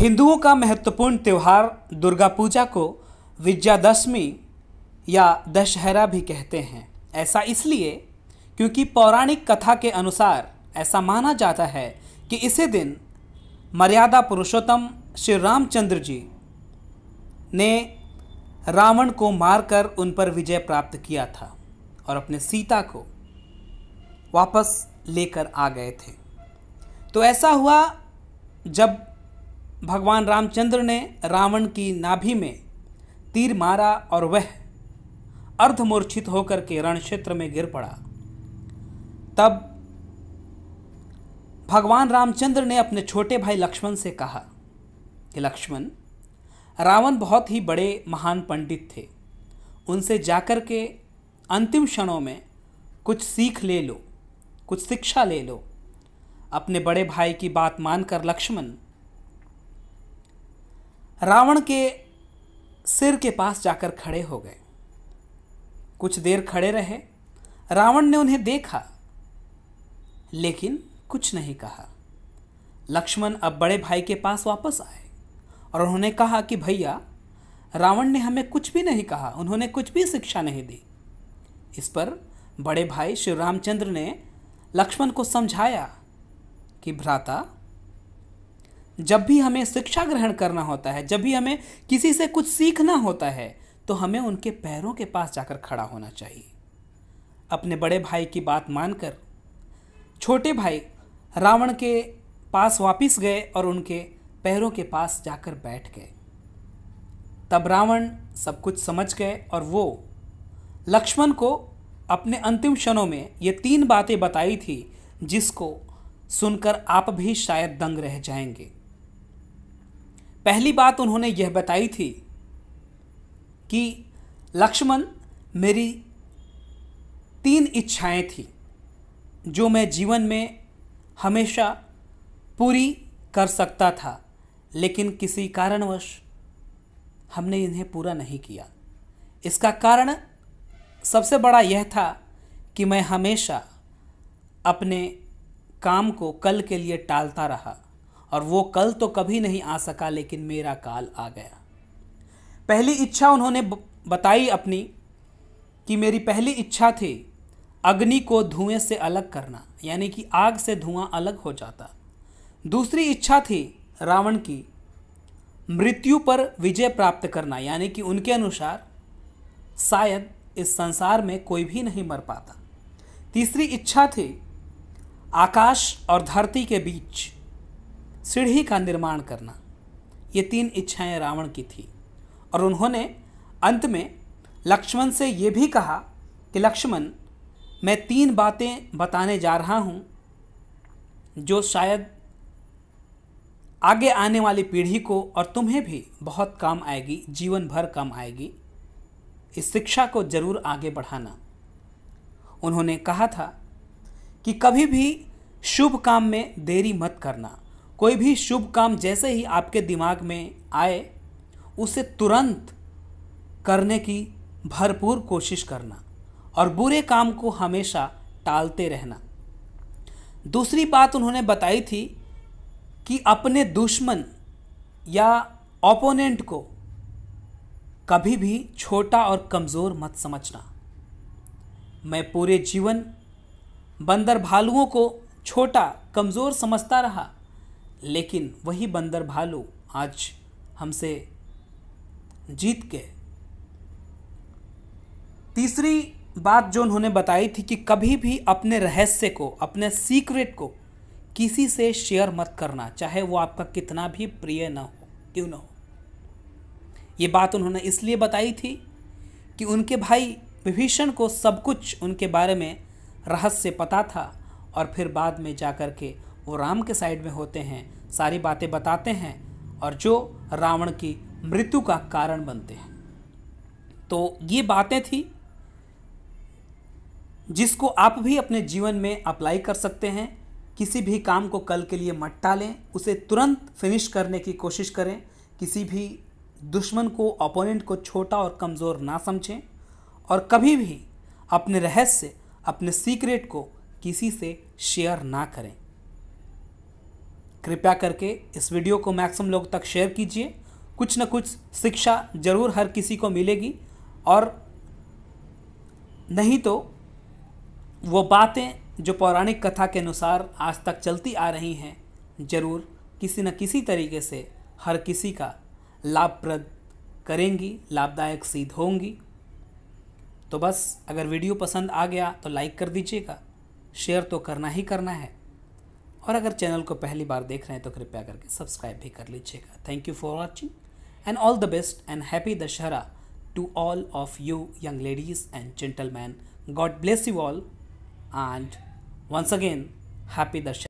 हिंदुओं का महत्वपूर्ण त्यौहार दुर्गा पूजा को विजयादशमी या दशहरा भी कहते हैं ऐसा इसलिए क्योंकि पौराणिक कथा के अनुसार ऐसा माना जाता है कि इसी दिन मर्यादा पुरुषोत्तम श्री रामचंद्र जी ने रावण को मारकर उन पर विजय प्राप्त किया था और अपने सीता को वापस लेकर आ गए थे तो ऐसा हुआ जब भगवान रामचंद्र ने रावण की नाभि में तीर मारा और वह अर्धमूर्छित होकर के रण क्षेत्र में गिर पड़ा तब भगवान रामचंद्र ने अपने छोटे भाई लक्ष्मण से कहा कि लक्ष्मण रावण बहुत ही बड़े महान पंडित थे उनसे जाकर के अंतिम क्षणों में कुछ सीख ले लो कुछ शिक्षा ले लो अपने बड़े भाई की बात मानकर लक्ष्मण रावण के सिर के पास जाकर खड़े हो गए कुछ देर खड़े रहे रावण ने उन्हें देखा लेकिन कुछ नहीं कहा लक्ष्मण अब बड़े भाई के पास वापस आए और उन्होंने कहा कि भैया रावण ने हमें कुछ भी नहीं कहा उन्होंने कुछ भी शिक्षा नहीं दी इस पर बड़े भाई श्री रामचंद्र ने लक्ष्मण को समझाया कि भ्राता जब भी हमें शिक्षा ग्रहण करना होता है जब भी हमें किसी से कुछ सीखना होता है तो हमें उनके पैरों के पास जाकर खड़ा होना चाहिए अपने बड़े भाई की बात मानकर छोटे भाई रावण के पास वापस गए और उनके पैरों के पास जाकर बैठ गए तब रावण सब कुछ समझ गए और वो लक्ष्मण को अपने अंतिम क्षणों में ये तीन बातें बताई थी जिसको सुनकर आप भी शायद दंग रह जाएंगे पहली बात उन्होंने यह बताई थी कि लक्ष्मण मेरी तीन इच्छाएं थी जो मैं जीवन में हमेशा पूरी कर सकता था लेकिन किसी कारणवश हमने इन्हें पूरा नहीं किया इसका कारण सबसे बड़ा यह था कि मैं हमेशा अपने काम को कल के लिए टालता रहा और वो कल तो कभी नहीं आ सका लेकिन मेरा काल आ गया पहली इच्छा उन्होंने बताई अपनी कि मेरी पहली इच्छा थी अग्नि को धुएं से अलग करना यानी कि आग से धुआं अलग हो जाता दूसरी इच्छा थी रावण की मृत्यु पर विजय प्राप्त करना यानी कि उनके अनुसार शायद इस संसार में कोई भी नहीं मर पाता तीसरी इच्छा थी आकाश और धरती के बीच सीढ़ी का निर्माण करना ये तीन इच्छाएं रावण की थी और उन्होंने अंत में लक्ष्मण से ये भी कहा कि लक्ष्मण मैं तीन बातें बताने जा रहा हूँ जो शायद आगे आने वाली पीढ़ी को और तुम्हें भी बहुत काम आएगी जीवन भर काम आएगी इस शिक्षा को जरूर आगे बढ़ाना उन्होंने कहा था कि कभी भी शुभ काम में देरी मत करना कोई भी शुभ काम जैसे ही आपके दिमाग में आए उसे तुरंत करने की भरपूर कोशिश करना और बुरे काम को हमेशा टालते रहना दूसरी बात उन्होंने बताई थी कि अपने दुश्मन या ओपोनेंट को कभी भी छोटा और कमज़ोर मत समझना मैं पूरे जीवन बंदर भालुओं को छोटा कमज़ोर समझता रहा लेकिन वही बंदर भालू आज हमसे जीत के तीसरी बात जो उन्होंने बताई थी कि कभी भी अपने रहस्य को अपने सीक्रेट को किसी से शेयर मत करना चाहे वो आपका कितना भी प्रिय ना हो क्यों ना हो ये बात उन्होंने इसलिए बताई थी कि उनके भाई विभीषण को सब कुछ उनके बारे में रहस्य पता था और फिर बाद में जा कर के वो राम के साइड में होते हैं सारी बातें बताते हैं और जो रावण की मृत्यु का कारण बनते हैं तो ये बातें थी जिसको आप भी अपने जीवन में अप्लाई कर सकते हैं किसी भी काम को कल के लिए मत टालें उसे तुरंत फिनिश करने की कोशिश करें किसी भी दुश्मन को ओपोनेंट को छोटा और कमज़ोर ना समझें और कभी भी अपने रहस्य अपने सीक्रेट को किसी से शेयर ना करें कृपया करके इस वीडियो को मैक्सिमम लोग तक शेयर कीजिए कुछ ना कुछ शिक्षा ज़रूर हर किसी को मिलेगी और नहीं तो वो बातें जो पौराणिक कथा के अनुसार आज तक चलती आ रही हैं ज़रूर किसी न किसी तरीके से हर किसी का लाभप्रद करेंगी लाभदायक सिद्ध होंगी तो बस अगर वीडियो पसंद आ गया तो लाइक कर दीजिएगा शेयर तो करना ही करना है और अगर चैनल को पहली बार देख रहे हैं तो कृपया करके सब्सक्राइब भी कर लीजिएगा thank you for watching and all the best and happy Dussehra to all of you young ladies and gentleman God bless you all and once again happy Dussehra